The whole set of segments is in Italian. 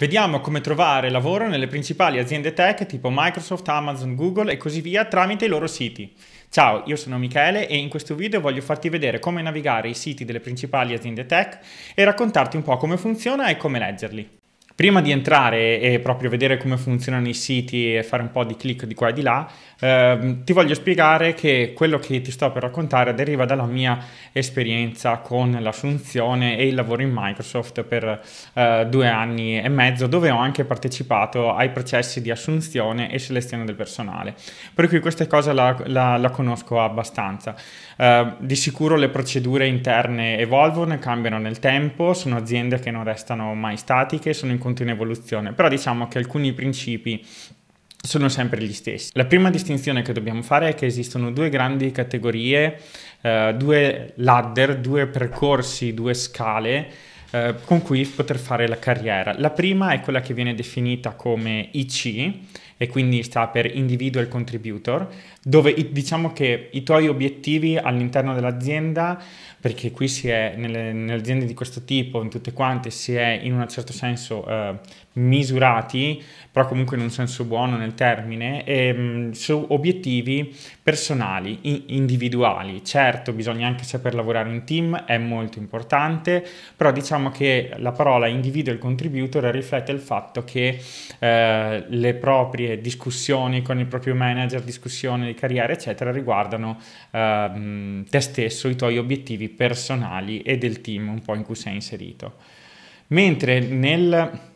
Vediamo come trovare lavoro nelle principali aziende tech tipo Microsoft, Amazon, Google e così via tramite i loro siti. Ciao, io sono Michele e in questo video voglio farti vedere come navigare i siti delle principali aziende tech e raccontarti un po' come funziona e come leggerli. Prima di entrare e proprio vedere come funzionano i siti e fare un po' di click di qua e di là, ehm, ti voglio spiegare che quello che ti sto per raccontare deriva dalla mia esperienza con l'assunzione e il lavoro in Microsoft per eh, due anni e mezzo, dove ho anche partecipato ai processi di assunzione e selezione del personale. Per cui questa cosa la, la, la conosco abbastanza. Eh, di sicuro le procedure interne evolvono e cambiano nel tempo, sono aziende che non restano mai statiche, sono in appunto in evoluzione, però diciamo che alcuni principi sono sempre gli stessi. La prima distinzione che dobbiamo fare è che esistono due grandi categorie, eh, due ladder, due percorsi, due scale eh, con cui poter fare la carriera. La prima è quella che viene definita come IC e quindi sta per individual contributor, dove diciamo che i tuoi obiettivi all'interno dell'azienda perché qui si è, nelle, nelle, aziende di questo tipo, in tutte quante, si è in un certo senso eh, misurati, però comunque in un senso buono nel termine, ehm, su obiettivi personali, i- individuali. Certo, bisogna anche saper lavorare in team, è molto importante, però diciamo che la parola individual contributor riflette il fatto che eh, le proprie discussioni con il proprio manager, discussioni di carriera, eccetera, riguardano ehm, te stesso, i tuoi obiettivi personali e del team un po' in cui sei inserito. Mentre nel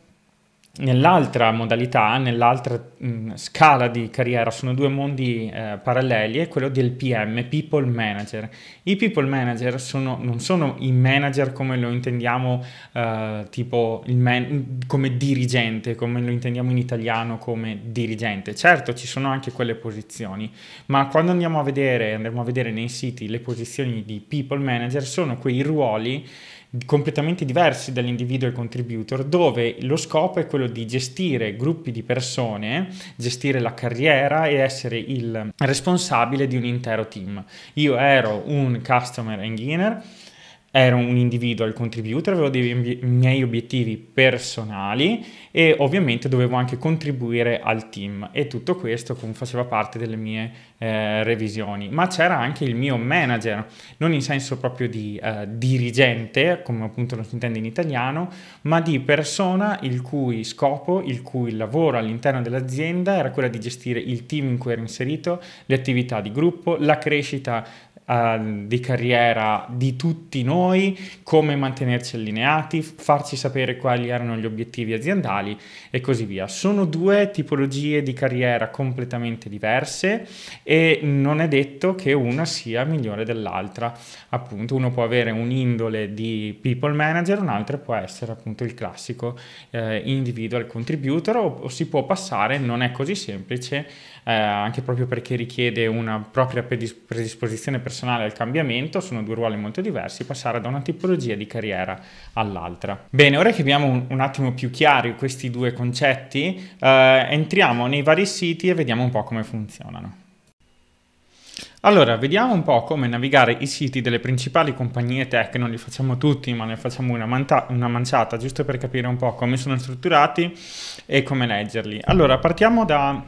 nell'altra modalità, nell'altra mh, mm, scala di carriera, sono due mondi eh, paralleli, è quello del PM, People Manager. I People Manager sono, non sono i manager come lo intendiamo, eh, tipo man- come dirigente, come lo intendiamo in italiano come dirigente. Certo, ci sono anche quelle posizioni, ma quando andiamo a vedere, andiamo a vedere nei siti le posizioni di People Manager, sono quei ruoli completamente diversi dall'individual contributor, dove lo scopo è quello di gestire gruppi di persone, gestire la carriera e essere il responsabile di un intero team. Io ero un customer engineer ero un individual contributor, avevo dei miei obiettivi personali e ovviamente dovevo anche contribuire al team e tutto questo faceva parte delle mie eh, revisioni. Ma c'era anche il mio manager, non in senso proprio di eh, dirigente, come appunto lo si intende in italiano, ma di persona il cui scopo, il cui lavoro all'interno dell'azienda era quello di gestire il team in cui ero inserito, le attività di gruppo, la crescita uh, di carriera di tutti noi, come mantenerci allineati, farci sapere quali erano gli obiettivi aziendali e così via. Sono due tipologie di carriera completamente diverse e non è detto che una sia migliore dell'altra. Appunto, uno può avere un'indole di people manager, un'altra può essere appunto il classico eh, individual contributor o, o, si può passare, non è così semplice, eh, anche proprio perché richiede una propria predisposizione personale personale al cambiamento sono due ruoli molto diversi, passare da una tipologia di carriera all'altra. Bene, ora che abbiamo un, un attimo più chiari questi due concetti, eh, entriamo nei vari siti e vediamo un po' come funzionano. Allora, vediamo un po' come navigare i siti delle principali compagnie tech, non li facciamo tutti, ma ne facciamo una, manta- una, manciata, giusto per capire un po' come sono strutturati e come leggerli. Allora, partiamo da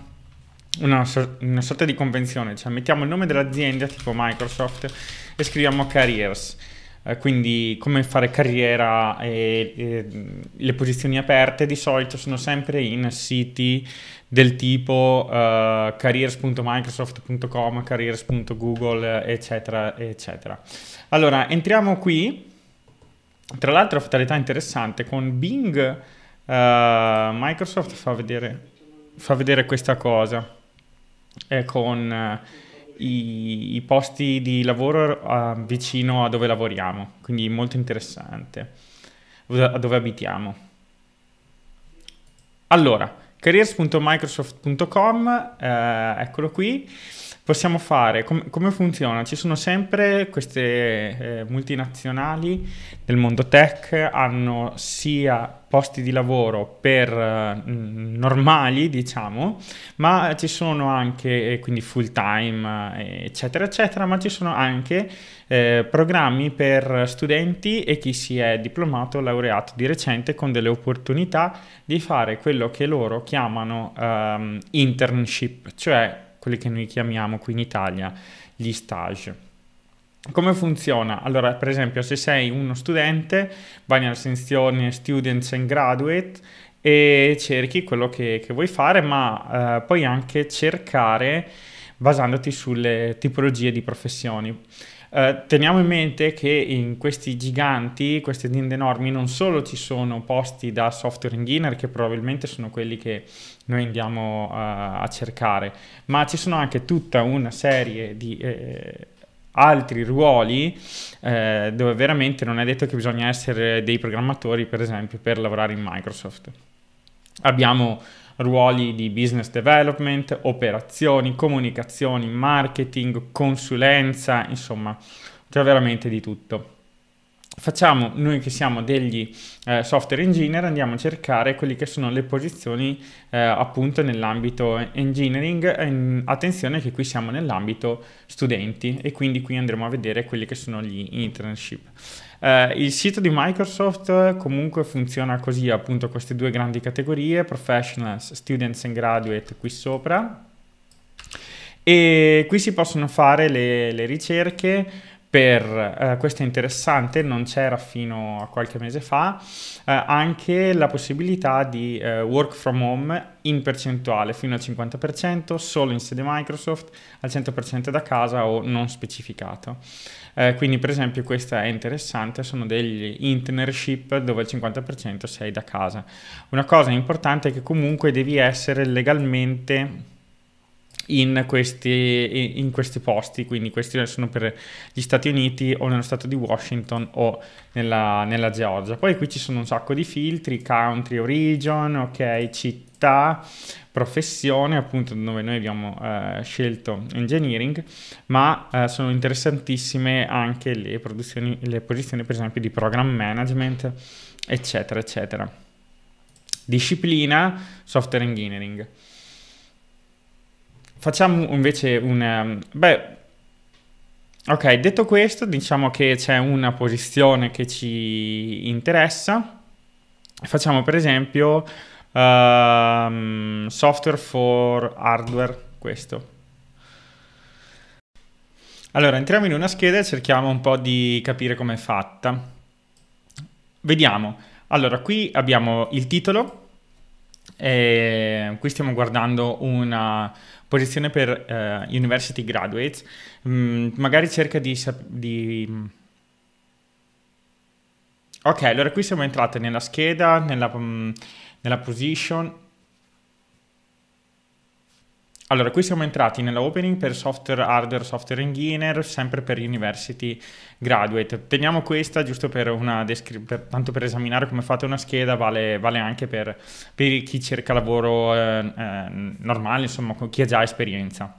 una, una, sorta di convenzione, cioè mettiamo il nome dell'azienda tipo Microsoft e scriviamo careers, eh, quindi come fare carriera e, e, le posizioni aperte di solito sono sempre in siti del tipo eh, careers.microsoft.com, careers.google, eccetera, eccetera. Allora, entriamo qui, tra l'altro fatalità interessante, con Bing eh, Microsoft fa vedere, fa vedere questa cosa eh, con eh, i, i, posti di lavoro eh, vicino a dove lavoriamo, quindi molto interessante, a dove abitiamo. Allora, careers.microsoft.com, eh, eccolo qui possiamo fare? Com- come funziona? Ci sono sempre queste eh, multinazionali del mondo tech, hanno sia posti di lavoro per eh, normali, diciamo, ma ci sono anche, eh, quindi full time, eh, eccetera, eccetera, ma ci sono anche eh, programmi per studenti e chi si è diplomato o laureato di recente con delle opportunità di fare quello che loro chiamano ehm, internship, cioè quelli che noi chiamiamo qui in Italia gli stage. Come funziona? Allora, per esempio, se sei uno studente, vai nella sezione Students and Graduate e cerchi quello che, che vuoi fare, ma eh, puoi anche cercare basandoti sulle tipologie di professioni. Eh, teniamo in mente che in questi giganti, queste aziende enormi, non solo ci sono posti da software engineer, che probabilmente sono quelli che noi andiamo eh, a cercare, ma ci sono anche tutta una serie di... Eh, altri ruoli eh, dove veramente non è detto che bisogna essere dei programmatori, per esempio, per lavorare in Microsoft. Abbiamo ruoli di business development, operazioni, comunicazioni, marketing, consulenza, insomma, c'è veramente di tutto facciamo noi che siamo degli eh, software engineer andiamo a cercare quelle che sono le posizioni eh, appunto nell'ambito engineering in, mm, attenzione che qui siamo nell'ambito studenti e quindi qui andremo a vedere quelli che sono gli internship eh, il sito di Microsoft comunque funziona così appunto queste due grandi categorie professionals, students and graduate qui sopra e qui si possono fare le, le ricerche per uh, questo è interessante, non c'era fino a qualche mese fa, uh, anche la possibilità di uh, work from home in percentuale fino al 50%, solo in sede Microsoft, al 100% da casa o non specificato. quindi per esempio questa è interessante, sono degli internship dove il 50% sei da casa. Una cosa importante è che comunque devi essere legalmente in questi, in questi posti, quindi questi sono per gli Stati Uniti o nello stato di Washington o nella, nella Georgia. Poi qui ci sono un sacco di filtri, country, region, ok, città, professione, appunto dove noi abbiamo eh, scelto engineering, ma eh, sono interessantissime anche le, produzioni, le posizioni per esempio di program management, eccetera, eccetera. Disciplina, software engineering. Facciamo invece un... Ehm, beh, ok, detto questo, diciamo che c'è una posizione che ci interessa. Facciamo per esempio um, software for hardware, questo. Allora, entriamo in una scheda e cerchiamo un po' di capire com'è fatta. Vediamo. Allora, qui abbiamo il titolo, e qui stiamo guardando una posizione per uh, university graduates, mm, magari cerca di, sap- di... Ok, allora qui siamo entrati nella scheda, nella, mm, nella position, allora, qui siamo entrati nella opening per software, hardware, software engineer, sempre per university graduate. Teniamo questa giusto per una descri- tanto per esaminare come fate una scheda, vale, vale anche per, per, chi cerca lavoro eh, eh, normale, insomma, chi ha già esperienza.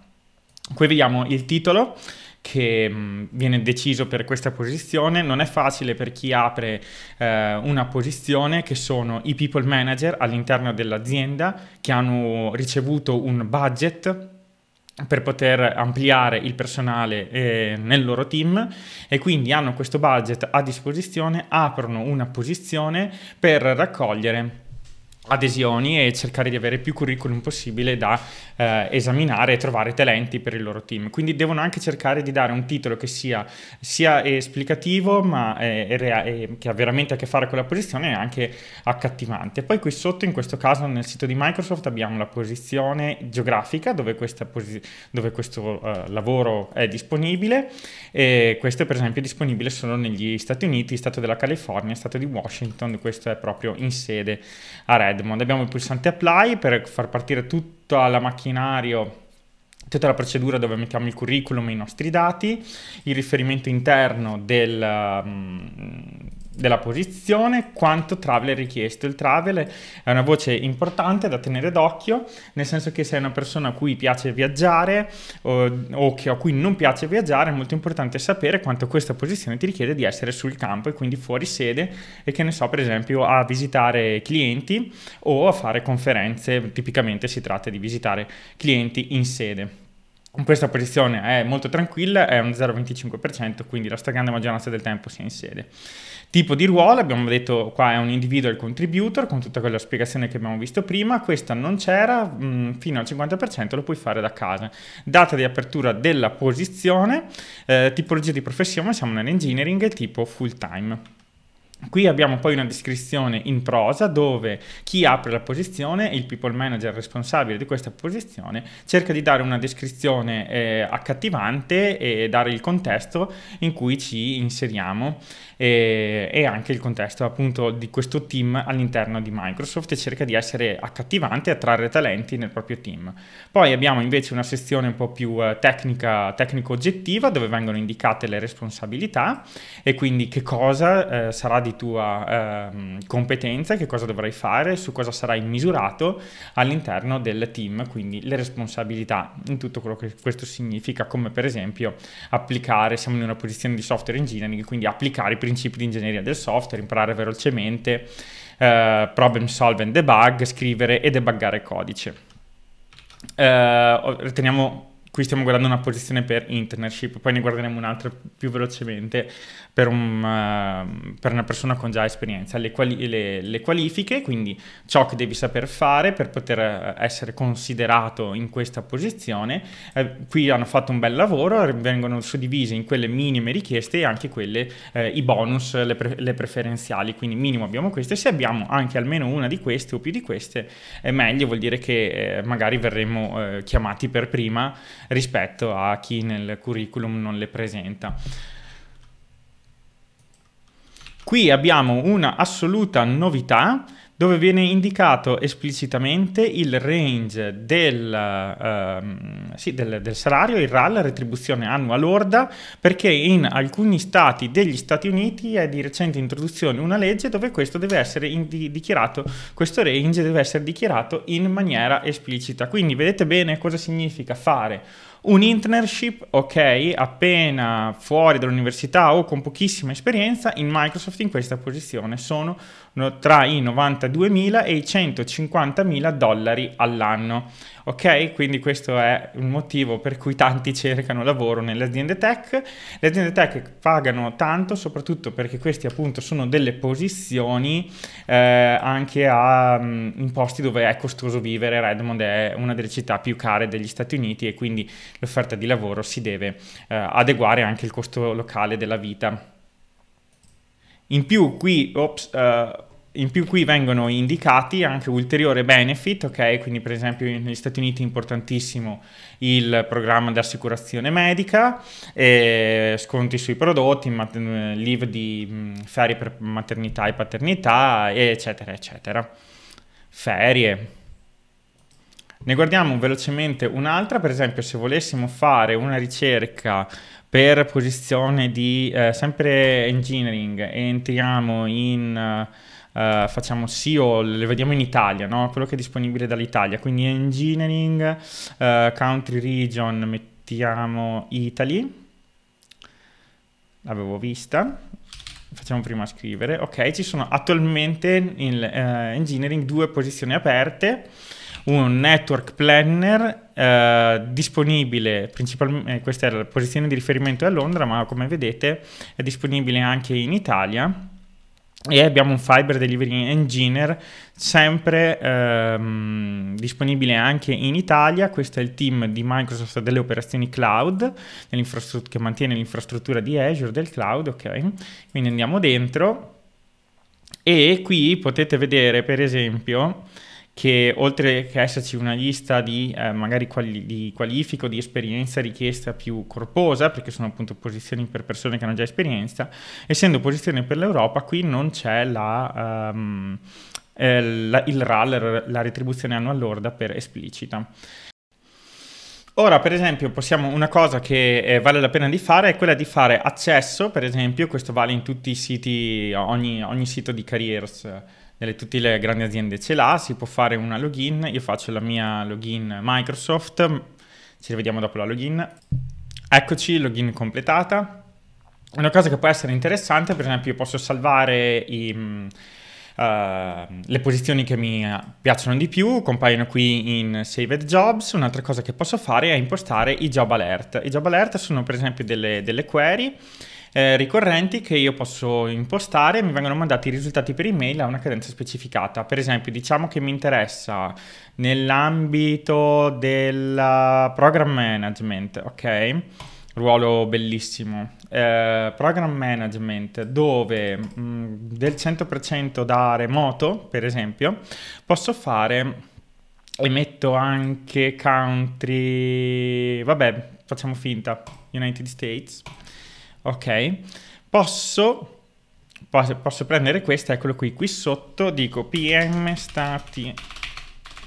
Qui vediamo il titolo che mm, viene deciso per questa posizione, non è facile per chi apre eh, una posizione che sono i people manager all'interno dell'azienda che hanno ricevuto un budget per poter ampliare il personale eh, nel loro team e quindi hanno questo budget a disposizione, aprono una posizione per raccogliere adesioni e cercare di avere più curriculum possibile da eh, esaminare e trovare talenti per il loro team. Quindi devono anche cercare di dare un titolo che sia, sia esplicativo ma è, è, è, che ha veramente a che fare con la posizione e anche accattivante. Poi qui sotto in questo caso nel sito di Microsoft abbiamo la posizione geografica dove, posi dove questo uh, lavoro è disponibile e questo per esempio è disponibile solo negli Stati Uniti, Stato della California, Stato di Washington, questo è proprio in sede a Red Edmond abbiamo il pulsante apply per far partire tutto la macchinario tutta la procedura dove mettiamo il curriculum e i nostri dati, il riferimento interno del, mm, della posizione quanto travel è richiesto. Il travel è una voce importante da tenere d'occhio, nel senso che se è una persona a cui piace viaggiare o, o che, a cui non piace viaggiare, è molto importante sapere quanto questa posizione ti richiede di essere sul campo e quindi fuori sede e che ne so, per esempio, a visitare clienti o a fare conferenze, tipicamente si tratta di visitare clienti in sede questa posizione è molto tranquilla, è un 0,25%, quindi la stragrande maggioranza del tempo si insiede. Tipo di ruolo, abbiamo detto qua è un individual contributor, con tutta quella spiegazione che abbiamo visto prima, questa non c'era, mh, mm, fino al 50% lo puoi fare da casa. Data di apertura della posizione, eh, tipologia di professione, siamo nell'engineering, tipo full time. Qui abbiamo poi una descrizione in prosa dove chi apre la posizione, il people manager responsabile di questa posizione, cerca di dare una descrizione eh, accattivante e dare il contesto in cui ci inseriamo eh, e, anche il contesto appunto di questo team all'interno di Microsoft e cerca di essere accattivante e attrarre talenti nel proprio team. Poi abbiamo invece una sezione un po' più eh, tecnica, tecnico-oggettiva dove vengono indicate le responsabilità e quindi che cosa eh, sarà di di tua eh, competenza, che cosa dovrai fare, su cosa sarai misurato all'interno del team, quindi le responsabilità in tutto quello che questo significa, come per esempio applicare, siamo in una posizione di software engineering, quindi applicare i principi di ingegneria del software, imparare velocemente, eh, problem solve and debug, scrivere e debuggare codice. Eh, riteniamo qui stiamo guardando una posizione per internship, poi ne guarderemo un'altra più velocemente per, un, ehm, per una persona con già esperienza. Le, quali, le, le, qualifiche, quindi ciò che devi saper fare per poter eh, essere considerato in questa posizione, eh, qui hanno fatto un bel lavoro, vengono suddivise in quelle minime richieste e anche quelle, eh, i bonus, le, pre, le, preferenziali, quindi minimo abbiamo queste, se abbiamo anche almeno una di queste o più di queste è meglio, vuol dire che eh, magari verremo eh, chiamati per prima rispetto a chi nel curriculum non le presenta. Qui abbiamo una assoluta novità dove viene indicato esplicitamente il range del, uh, sì, del, del salario, il RAL, retribuzione annua lorda, perché in alcuni stati degli Stati Uniti è di recente introduzione una legge dove questo deve essere di dichiarato, questo range deve essere dichiarato in maniera esplicita. Quindi vedete bene cosa significa fare un internship, ok, appena fuori dall'università o con pochissima esperienza in Microsoft in questa posizione sono tra i 92.000 e i 150.000 dollari all'anno. Ok? Quindi questo è il motivo per cui tanti cercano lavoro nelle aziende tech. Le aziende tech pagano tanto soprattutto perché queste appunto sono delle posizioni eh, anche a, mm, in posti dove è costoso vivere. Redmond è una delle città più care degli Stati Uniti e quindi l'offerta di lavoro si deve eh, adeguare anche al costo locale della vita. In più qui, ops, uh, in più qui vengono indicati anche ulteriori benefit, ok? Quindi per esempio negli Stati Uniti è importantissimo il programma di assicurazione medica, eh, sconti sui prodotti, mm, leave di mm, ferie per maternità e paternità, eccetera, eccetera. Ferie. Ne guardiamo velocemente un'altra, per esempio se volessimo fare una ricerca per posizione di eh, sempre engineering entriamo in... Uh, facciamo SEO, le vediamo in Italia, no? quello che è disponibile dall'Italia, quindi engineering, uh, country region, mettiamo Italy, l'avevo vista, facciamo prima scrivere, ok, ci sono attualmente in uh, engineering due posizioni aperte, un network planner eh, disponibile, principalmente, eh, questa era la posizione di riferimento a Londra, ma come vedete è disponibile anche in Italia e abbiamo un Fiber Delivery Engineer sempre ehm, disponibile anche in Italia, questo è il team di Microsoft delle operazioni cloud che mantiene l'infrastruttura di Azure del cloud, ok? Quindi andiamo dentro e qui potete vedere per esempio che oltre che esserci una lista di eh, magari quali, di qualifico, di esperienza richiesta più corposa, perché sono appunto posizioni per persone che hanno già esperienza, essendo posizioni per l'Europa, qui non c'è la, um, eh, la, il RAL, la retribuzione annua lorda per esplicita. Ora, per esempio, possiamo, una cosa che eh, vale la pena di fare è quella di fare accesso, per esempio, questo vale in tutti i siti, ogni, ogni sito di careers delle, tutte le grandi aziende ce l'ha, si può fare una login, io faccio la mia login Microsoft, ci rivediamo dopo la login. Eccoci, login completata. Una cosa che può essere interessante, per esempio, io posso salvare i... Uh, le posizioni che mi eh, piacciono di più compaiono qui in Saved Jobs. Un'altra cosa che posso fare è impostare i job alert. I job alert sono per esempio delle, delle query eh, ricorrenti che io posso impostare e mi vengono mandati i risultati per email a una cadenza specificata. Per esempio, diciamo che mi interessa nell'ambito del eh, program management, ok? Ruolo bellissimo. Eh, program management dove mh, mm, del 100% da remoto, per esempio, posso fare e metto anche country, vabbè, facciamo finta, United States ok? Posso, posso, prendere questa, eccolo qui, qui sotto dico pm stati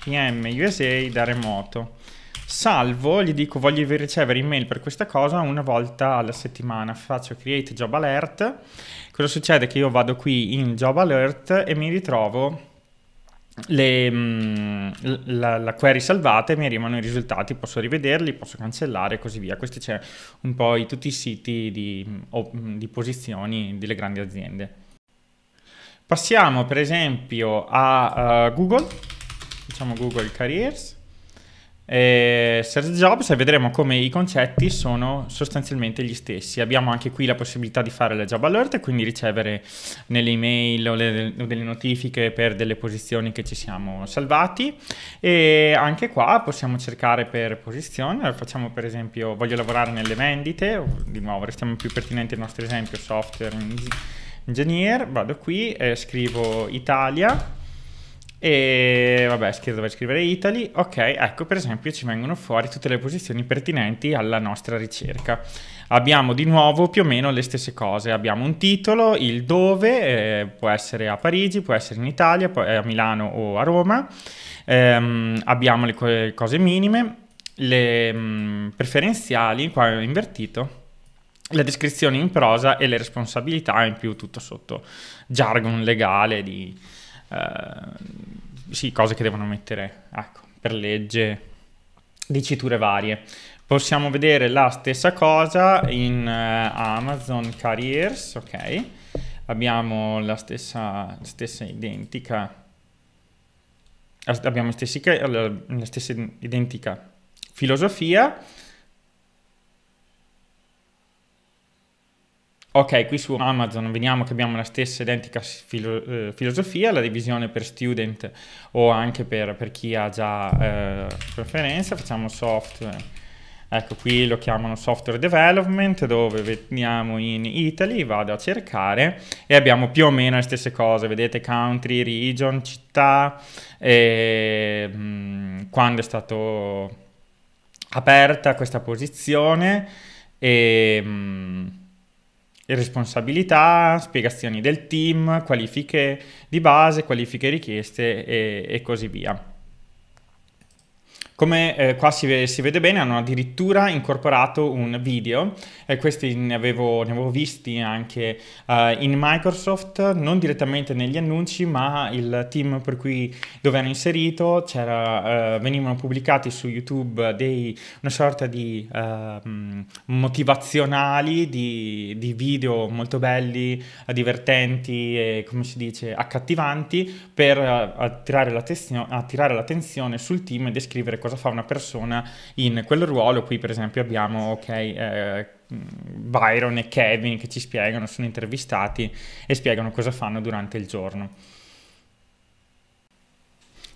pm USA da remoto salvo, gli dico voglio ricevere email per questa cosa una volta alla settimana, faccio create job alert, cosa succede? Che io vado qui in job alert e mi ritrovo le, mm, la, la, query e mi arrivano i risultati, posso rivederli, posso cancellare e così via. Questi c'è un po' in tutti i siti di, mm, mm, di posizioni delle grandi aziende. Passiamo per esempio a uh, Google, facciamo Google Careers eh, Serge Jobs e vedremo come i concetti sono sostanzialmente gli stessi. Abbiamo anche qui la possibilità di fare la job alert e quindi ricevere nelle email o, le, o, delle notifiche per delle posizioni che ci siamo salvati e anche qua possiamo cercare per posizione, facciamo per esempio voglio lavorare nelle vendite, di nuovo restiamo più pertinenti al nostro esempio software engineer, vado qui e scrivo Italia e vabbè, dove scrivere Italy. Ok, ecco per esempio ci vengono fuori tutte le posizioni pertinenti alla nostra ricerca. Abbiamo di nuovo più o meno le stesse cose. Abbiamo un titolo, il dove, eh, può essere a Parigi, può essere in Italia, può, eh, a Milano o a Roma. Ehm, abbiamo le co cose minime, le mh, mm, preferenziali, qua ho invertito la descrizione in prosa e le responsabilità in più tutto sotto jargon legale di Ehm, sì, cose che devono mettere ecco, per legge, diciture varie. Possiamo vedere la stessa cosa in uh, Amazon Careers, ok? Abbiamo la stessa, stessa identica abbiamo la stessa identica filosofia Ok, qui su Amazon vediamo che abbiamo la stessa identica filo- eh, filosofia, la divisione per student o anche per, per chi ha già eh, preferenza, facciamo software. Eh, ecco, qui lo chiamano software development, dove veniamo in Italy, vado a cercare e abbiamo più o meno le stesse cose, vedete country, region, città, e, mh, mm, quando è stata aperta questa posizione e... Mh, mm, responsabilità, spiegazioni del team, qualifiche di base, qualifiche richieste e, e così via. Come eh, qua si, ve- si, vede bene hanno addirittura incorporato un video, eh, questi ne avevo, ne avevo, visti anche eh, in Microsoft, non direttamente negli annunci ma il team per cui dove hanno inserito eh, venivano pubblicati su YouTube dei, una sorta di ehm, motivazionali, di, di, video molto belli, eh, divertenti e come si dice accattivanti per eh, attirare, la attenzione sul team e descrivere cosa cosa fa una persona in quel ruolo. Qui per esempio abbiamo, ok, eh, Byron e Kevin che ci spiegano, sono intervistati e spiegano cosa fanno durante il giorno.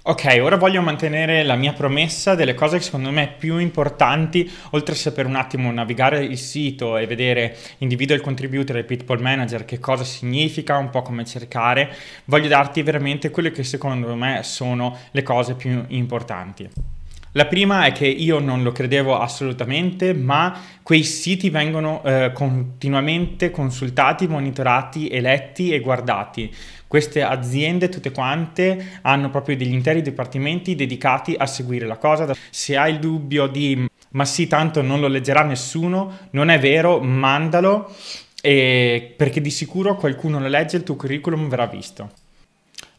Ok, ora voglio mantenere la mia promessa delle cose che secondo me più importanti, oltre a per un attimo navigare il sito e vedere individual contributor e pitfall manager che cosa significa, un po' come cercare, voglio darti veramente quelle che secondo me sono le cose più importanti. La prima è che io non lo credevo assolutamente, ma quei siti vengono eh, continuamente consultati, monitorati, eletti e guardati. Queste aziende, tutte quante, hanno proprio degli interi dipartimenti dedicati a seguire la cosa. Se hai il dubbio di ma sì, tanto non lo leggerà nessuno, non è vero, mandalo. perché di sicuro qualcuno lo legge e il tuo curriculum verrà visto.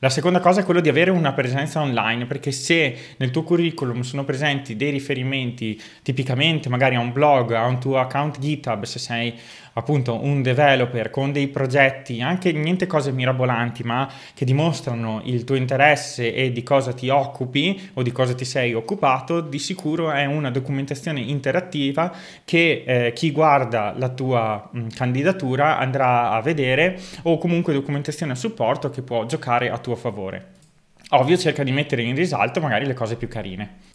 La seconda cosa è quello di avere una presenza online, perché se nel tuo curriculum sono presenti dei riferimenti tipicamente magari a un blog, a un tuo account GitHub, se sei appunto un developer con dei progetti, anche niente cose mirabolanti, ma che dimostrano il tuo interesse e di cosa ti occupi o di cosa ti sei occupato, di sicuro è una documentazione interattiva che eh, chi guarda la tua mh, candidatura andrà a vedere o comunque documentazione a supporto che può giocare a tuo favore. Ovvio cerca di mettere in risalto magari le cose più carine.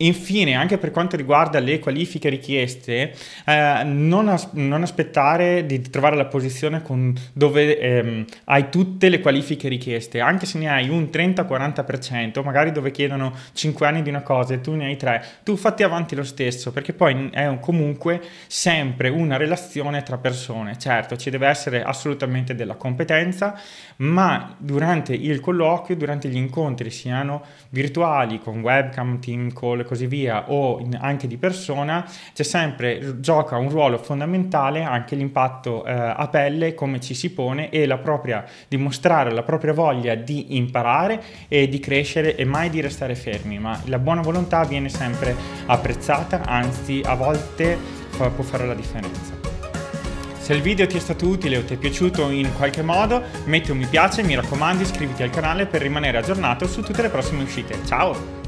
Infine, anche per quanto riguarda le qualifiche richieste, eh, non, as- non, aspettare di trovare la posizione con, dove ehm, hai tutte le qualifiche richieste, anche se ne hai un 30-40%, magari dove chiedono 5 anni di una cosa e tu ne hai 3, tu fatti avanti lo stesso, perché poi è un, comunque sempre una relazione tra persone. Certo, ci deve essere assolutamente della competenza, ma durante il colloquio, durante gli incontri, siano virtuali, con webcam, team call, così via, o in, anche di persona, c'è sempre, gioca un ruolo fondamentale anche l'impatto eh, a pelle, come ci si pone e la propria, dimostrare la propria voglia di imparare e di crescere e mai di restare fermi, ma la buona volontà viene sempre apprezzata, anzi a volte fa, può fare la differenza. Se il video ti è stato utile o ti è piaciuto in qualche modo, metti un mi piace, mi raccomando iscriviti al canale per rimanere aggiornato su tutte le prossime uscite. Ciao!